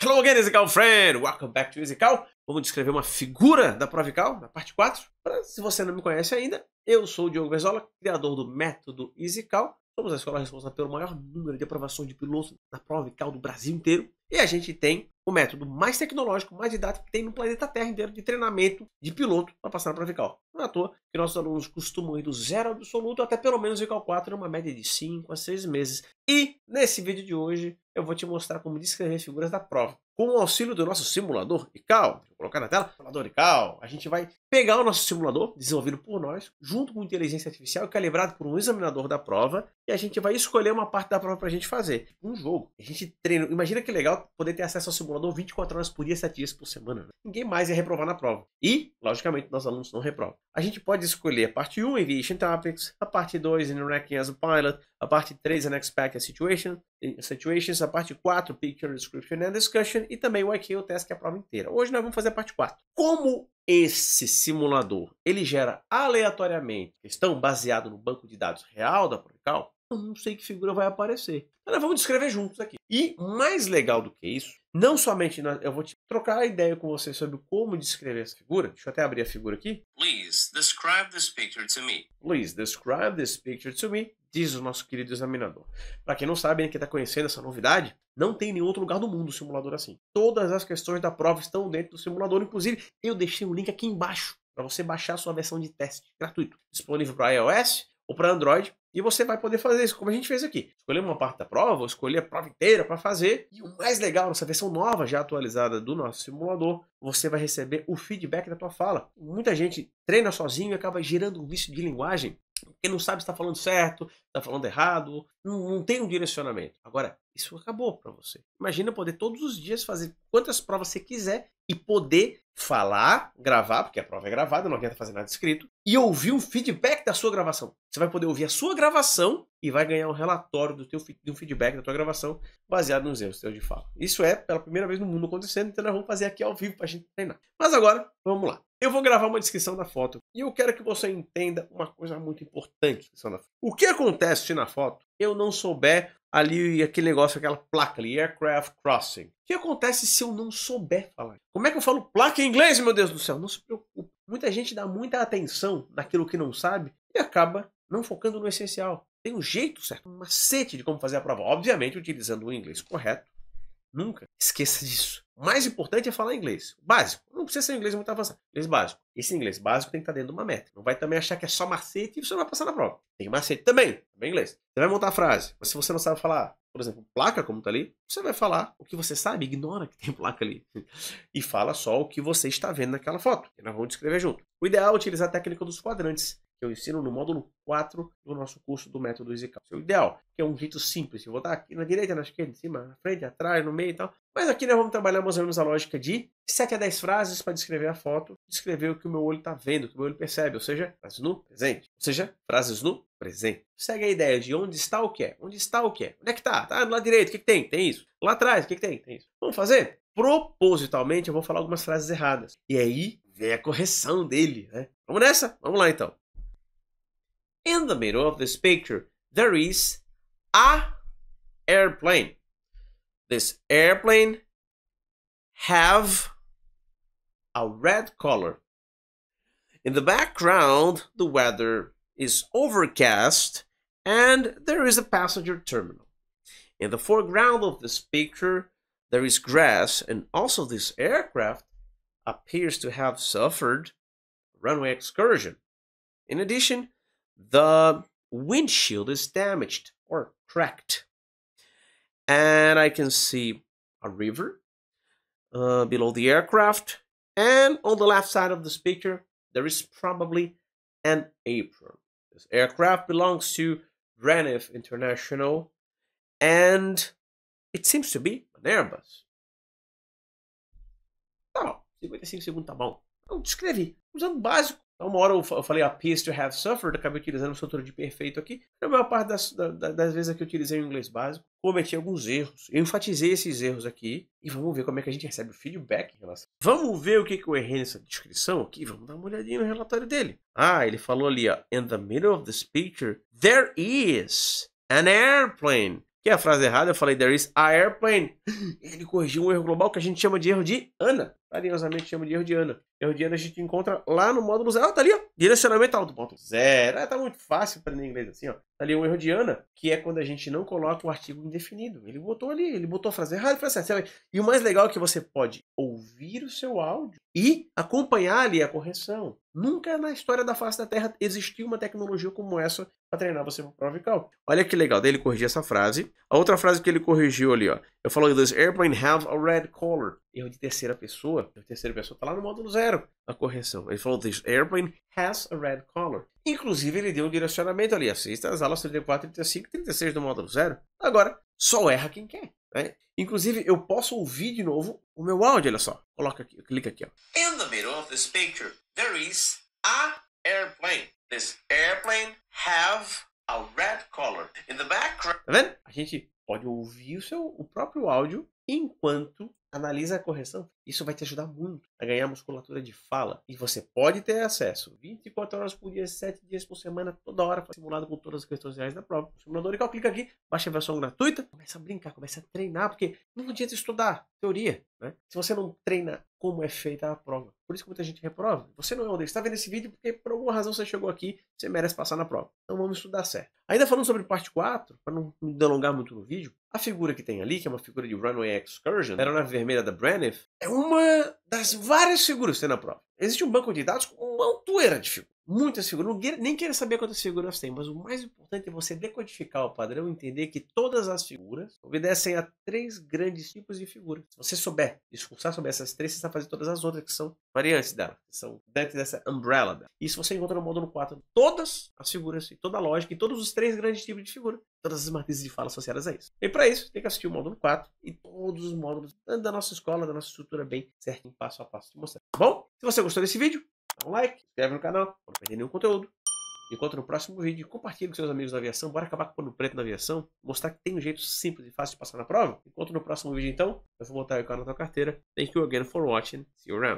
Hello again, Ezekiel friend! Welcome back to Ezekiel. Vamos descrever uma figura da Provical, na parte 4. Se você não me conhece ainda, eu sou o Diogo Bezola, criador do método Ezekiel. Somos a escola responsável pelo maior número de aprovações de pilotos na Provical do Brasil inteiro. E a gente tem o método mais tecnológico, mais didático que tem no planeta Terra inteiro de treinamento de piloto para passar na Provical. Não é à toa que nossos alunos costumam ir do zero absoluto até pelo menos igual 4, numa média de 5 a 6 meses. E nesse vídeo de hoje eu vou te mostrar como descrever figuras da prova. Com o auxílio do nosso simulador ICAL, vou colocar na tela, simulador ICAL, a gente vai pegar o nosso simulador, desenvolvido por nós, junto com inteligência artificial e calibrado é por um examinador da prova, e a gente vai escolher uma parte da prova para a gente fazer, um jogo. A gente treina, imagina que legal poder ter acesso ao simulador 24 horas por dia, 7 dias por semana. Né? Ninguém mais ia reprovar na prova. E, logicamente, nossos alunos não reprovam. A gente pode escolher a parte 1, Aviation Topics, a parte 2, Interacting as a Pilot, a parte 3, unexpected Pack Situation, eh, Situations, a parte 4, Picture Description and Discussion e também o IQ Test, que é a prova inteira. Hoje nós vamos fazer a parte 4. Como esse simulador ele gera aleatoriamente questão baseada no banco de dados real da Procal, eu não sei que figura vai aparecer. Mas então nós vamos descrever juntos aqui. E mais legal do que isso, não somente nós, eu vou te trocar ideia com você sobre como descrever essa figura. Deixa eu até abrir a figura aqui. Please describe this picture to me. Please describe this picture to me, diz o nosso querido examinador. Para quem não sabe, e quem está conhecendo essa novidade, não tem em nenhum outro lugar do mundo um simulador assim. Todas as questões da prova estão dentro do simulador, inclusive eu deixei o um link aqui embaixo para você baixar a sua versão de teste gratuito, disponível para iOS ou para Android e você vai poder fazer isso, como a gente fez aqui. Escolher uma parte da prova, ou escolher a prova inteira para fazer. E o mais legal, nessa versão nova, já atualizada do nosso simulador, você vai receber o feedback da tua fala. Muita gente treina sozinho e acaba gerando um vício de linguagem porque não sabe se está falando certo, está falando errado, não, não, tem um direcionamento. Agora, isso acabou para você. Imagina poder todos os dias fazer quantas provas você quiser e poder falar, gravar, porque a prova é gravada, não adianta fazer nada escrito, e ouvir um feedback da sua gravação. Você vai poder ouvir a sua gravação e vai ganhar um relatório do teu de um feedback da tua gravação baseado nos erros teus de fala. Isso é pela primeira vez no mundo acontecendo, então nós vamos fazer aqui ao vivo para a gente treinar. Mas agora, vamos lá. Eu vou gravar uma descrição da foto e eu quero que você entenda uma coisa muito importante. O que acontece se na foto eu não souber ali aquele negócio, aquela placa ali, Aircraft Crossing. O que acontece se eu não souber falar? Como é que eu falo placa em inglês, meu Deus do céu? Não se preocupe. Muita gente dá muita atenção naquilo que não sabe e acaba não focando no essencial. Tem um jeito certo, um macete de como fazer a prova. Obviamente, utilizando o inglês correto, nunca. Esqueça disso. O mais importante é falar inglês. Básico. Não precisa ser inglês muito avançado. Inglês básico. Esse inglês básico tem que estar tá dentro de uma meta. Não vai também achar que é só macete e você não vai passar na prova. Tem macete também. Também inglês. Você vai montar a frase. Mas se você não sabe falar, por exemplo, placa, como está ali, você vai falar o que você sabe, ignora que tem placa ali. e fala só o que você está vendo naquela foto. E nós vamos descrever junto. O ideal é utilizar a técnica dos quadrantes que eu ensino no módulo 4 do nosso curso do método Isical. Seu ideal, que é um jeito simples, eu vou estar aqui na direita, na esquerda, em cima, na frente, atrás, no meio e tal. Mas aqui nós né, vamos trabalhar mais ou menos a lógica de 7 a 10 frases para descrever a foto, descrever o que o meu olho está vendo, o que o meu olho percebe, ou seja, frases no presente. Ou seja, frases no presente. Segue a ideia de onde está o que é, onde está o que é, onde é que está? Tá lá direito, o que, que tem? Tem isso. Lá atrás, o que, que tem? Tem isso. Vamos fazer? Propositalmente eu vou falar algumas frases erradas. E aí vem a correção dele, né? Vamos nessa? Vamos lá então. in the middle of this picture there is a airplane this airplane have a red color in the background the weather is overcast and there is a passenger terminal in the foreground of this picture there is grass and also this aircraft appears to have suffered runway excursion in addition the windshield is damaged or cracked. And I can see a river uh, below the aircraft. And on the left side of the speaker, there is probably an apron. This aircraft belongs to Braniff International, and it seems to be an Airbus. 55 segundos tá bom. descrevi, usando básico, Então, uma hora eu falei appears ah, to have suffered, acabei utilizando o estrutura de perfeito aqui. A maior parte das, das, das vezes que eu utilizei o inglês básico, cometi alguns erros. Eu enfatizei esses erros aqui e vamos ver como é que a gente recebe o feedback em relação. Vamos ver o que, que eu errei nessa descrição aqui. Vamos dar uma olhadinha no relatório dele. Ah, ele falou ali, ó. In the middle of this picture, there is an airplane. Que é a frase errada, eu falei there is a airplane. Ele corrigiu um erro global que a gente chama de erro de Ana carinhosamente chamo de erro de Ana. Erro de Ana a gente encontra lá no módulo zero. Ah, tá ali, ó. Direcionamento alto ponto zero. Ah, tá muito fácil aprender inglês assim, ó. Tá ali um erro de Ana, que é quando a gente não coloca o artigo indefinido. Ele botou ali, ele botou a frase errada e frase certa. E o mais legal é que você pode ouvir o seu áudio e acompanhar ali a correção. Nunca na história da face da Terra existiu uma tecnologia como essa para treinar você pro prova e Olha que legal, dele corrigir essa frase. A outra frase que ele corrigiu ali, ó. Eu falo, does airplane have a red color? eu de terceira pessoa. A terceira pessoa tá lá no módulo zero, a correção. Ele falou, this airplane has a red color. Inclusive, ele deu um direcionamento ali, assista as aulas 34, 35, 36 do módulo zero. Agora, só erra quem quer. Né? Inclusive, eu posso ouvir de novo o meu áudio, olha só. Coloca aqui, clica aqui. Ó. In the middle of this picture, there is a airplane. This airplane have a red color. In the background. Tá vendo? A gente pode ouvir o seu o próprio áudio enquanto analisa a correção. Isso vai te ajudar muito a ganhar musculatura de fala. E você pode ter acesso 24 horas por dia, 7 dias por semana, toda hora, simulado com todas as questões reais da prova. O simulador e clica aqui, baixa a versão gratuita, começa a brincar, começa a treinar, porque não adianta estudar teoria. Né? Se você não treina como é feita a prova. Por isso que muita gente reprova. Você não é um deles. Está vendo esse vídeo porque por alguma razão você chegou aqui, você merece passar na prova. Então vamos estudar certo. Ainda falando sobre parte 4, para não me delongar muito no vídeo, a figura que tem ali, que é uma figura de Runway Excursion, da na vermelha da Braniff, é uma das várias figuras que tem na prova. Existe um banco de dados com uma altura de figuras muitas é figuras. Não nem quero saber quantas figuras tem, mas o mais importante é você decodificar o padrão, entender que todas as figuras obedecem a três grandes tipos de figuras. Se você souber discursar sobre essas três, você está fazendo todas as outras que são variantes dela, que são dentro dessa umbrella. Dela. Isso você encontra no módulo 4. Todas as figuras, e toda a lógica, e todos os três grandes tipos de figura, todas as matrizes de fala associadas a isso. E para isso, tem que assistir o módulo 4 e todos os módulos da nossa escola, da nossa estrutura bem certinho, passo a passo, te mostrar. Tá bom? Se você gostou desse vídeo, dá um like, se inscreve no canal para não perder nenhum conteúdo. Enquanto no próximo vídeo, compartilhe com seus amigos da aviação, bora acabar com o pano preto na aviação, mostrar que tem um jeito simples e fácil de passar na prova. Enquanto no próximo vídeo então, eu vou botar o canal na tua carteira. Thank you again for watching, see you around.